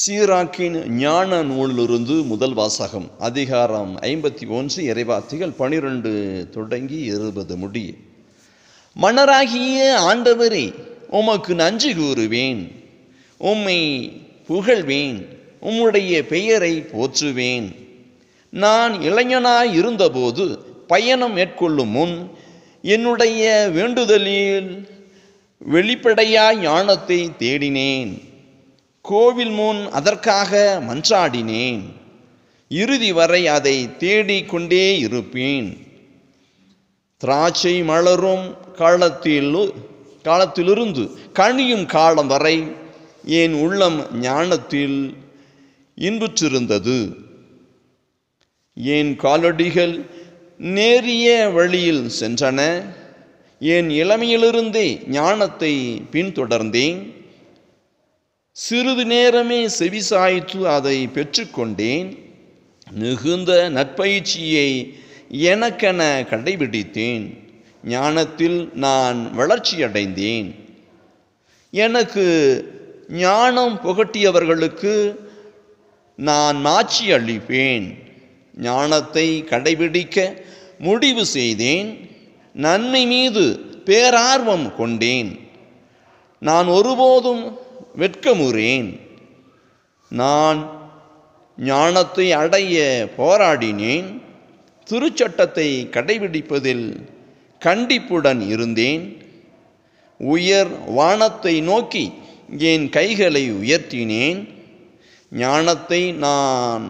சீராக்கின் ஞான நூலிலிருந்து முதல் வாசகம் அதிகாரம் ஐம்பத்தி ஒன்று இறைவாத்திகள் பனிரெண்டு தொடங்கி இருபது முடி மன்னராகிய ஆண்டவரே உமக்கு நஞ்சு கூறுவேன் உம்மை புகழ்வேன் உம்முடைய பெயரை போற்றுவேன் நான் இளைஞனாய் இருந்தபோது பயணம் மேற்கொள்ளும் முன் என்னுடைய வேண்டுதலில் வெளிப்படையாய் ஞானத்தை தேடினேன் கோவில் முன் அதற்காக மன்றாடினேன் இறுதி வரை அதை தேடிக்கொண்டே இருப்பேன் திராட்சை மலரும் காலத்தில் காலத்திலிருந்து கணியும் காலம் வரை என் உள்ளம் ஞானத்தில் இன்புற்றிருந்தது என் காலடிகள் நேரிய வழியில் சென்றன என் இளமையிலிருந்தே ஞானத்தை பின்தொடர்ந்தேன் சிறிது நேரமே செவிசாய்த்து அதை பெற்றுக்கொண்டேன் மிகுந்த நற்பயிற்சியை எனக்கென கடைபிடித்தேன் ஞானத்தில் நான் வளர்ச்சியடைந்தேன் எனக்கு ஞானம் புகட்டியவர்களுக்கு நான் மாட்சி அளிப்பேன் ஞானத்தை கடைபிடிக்க முடிவு செய்தேன் நன்மை மீது பேரார்வம் கொண்டேன் நான் ஒருபோதும் வெட்கமுறேன் நான் ஞானத்தை அடைய போராடினேன் திருச்சட்டத்தை கடைபிடிப்பதில் கண்டிப்புடன் இருந்தேன் உயர் வானத்தை நோக்கி என் கைகளை உயர்த்தினேன் ஞானத்தை நான்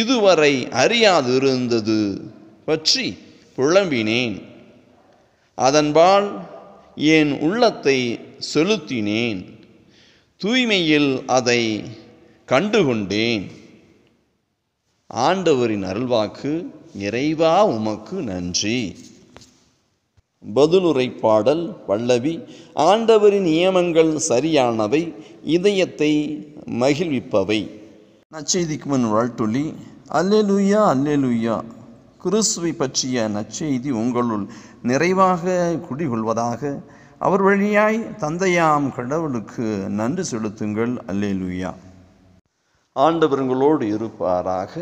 இதுவரை அறியாதிருந்தது பற்றி புலம்பினேன் அதன்பால் என் உள்ளத்தை செலுத்தினேன் தூய்மையில் அதை கண்டுகொண்டேன் ஆண்டவரின் அருள்வாக்கு நிறைவா உமக்கு நன்றி பதிலுரை பாடல் வல்லவி ஆண்டவரின் நியமங்கள் சரியானவை இதயத்தை மகிழ்விப்பவை நச்செய்திக்கு முன் வாழ்த்துளி அல்லேலுயா அல்லேலுயா கிறிஸ்துவை பற்றிய நச்செய்தி உங்களுள் நிறைவாக குடிகொள்வதாக அவர் வழியாய் தந்தையாம் கடவுளுக்கு நன்றி செலுத்துங்கள் அல்லேலுயா ஆண்டவர்களோடு இருப்பாராக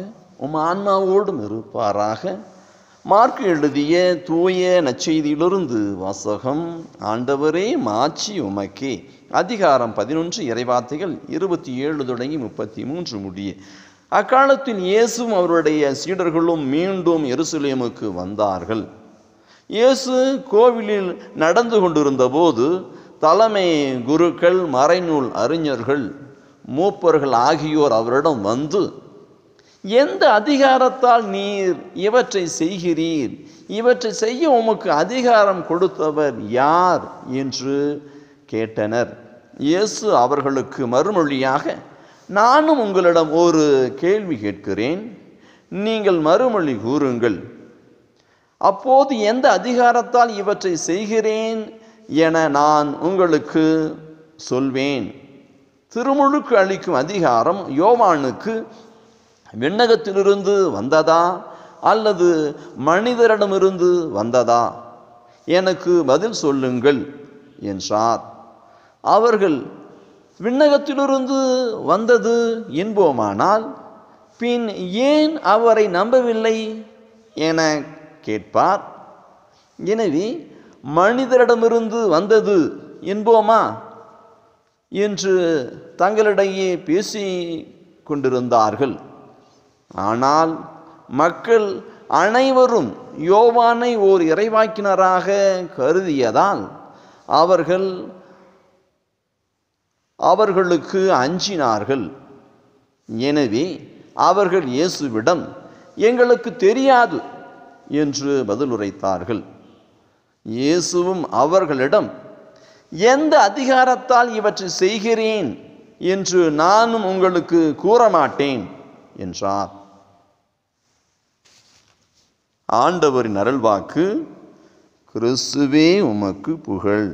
உம் ஆன்மாவோடும் இருப்பாராக மார்க் எழுதிய தூய நச்செய்தியிலிருந்து வாசகம் ஆண்டவரே மாச்சி உமக்கே அதிகாரம் பதினொன்று இறைவார்த்தைகள் இருபத்தி ஏழு தொடங்கி முப்பத்தி மூன்று முடிய அக்காலத்தில் இயேசும் அவருடைய சீடர்களும் மீண்டும் எருசலேமுக்கு வந்தார்கள் இயேசு கோவிலில் நடந்து கொண்டிருந்தபோது தலைமை குருக்கள் மறைநூல் அறிஞர்கள் மூப்பர்கள் ஆகியோர் அவரிடம் வந்து எந்த அதிகாரத்தால் நீர் இவற்றை செய்கிறீர் இவற்றை செய்ய உமக்கு அதிகாரம் கொடுத்தவர் யார் என்று கேட்டனர் இயேசு அவர்களுக்கு மறுமொழியாக நானும் உங்களிடம் ஒரு கேள்வி கேட்கிறேன் நீங்கள் மறுமொழி கூறுங்கள் அப்போது எந்த அதிகாரத்தால் இவற்றை செய்கிறேன் என நான் உங்களுக்கு சொல்வேன் திருமுழுக்கு அளிக்கும் அதிகாரம் யோவானுக்கு விண்ணகத்திலிருந்து வந்ததா அல்லது மனிதரிடமிருந்து வந்ததா எனக்கு பதில் சொல்லுங்கள் என்றார் அவர்கள் விண்ணகத்திலிருந்து வந்தது என்போமானால் பின் ஏன் அவரை நம்பவில்லை என கேட்பார் எனவே மனிதரிடமிருந்து வந்தது என்போமா என்று தங்களிடையே பேசி கொண்டிருந்தார்கள் ஆனால் மக்கள் அனைவரும் யோவானை ஓர் இறைவாக்கினராக கருதியதால் அவர்கள் அவர்களுக்கு அஞ்சினார்கள் எனவே அவர்கள் இயேசுவிடம் எங்களுக்கு தெரியாது என்று பதிலுரைத்தார்கள் இயேசுவும் அவர்களிடம் எந்த அதிகாரத்தால் இவற்றை செய்கிறேன் என்று நானும் உங்களுக்கு கூற மாட்டேன் என்றார் ஆண்டவரின் அருள்வாக்கு கிறிஸ்துவே உமக்கு புகழ்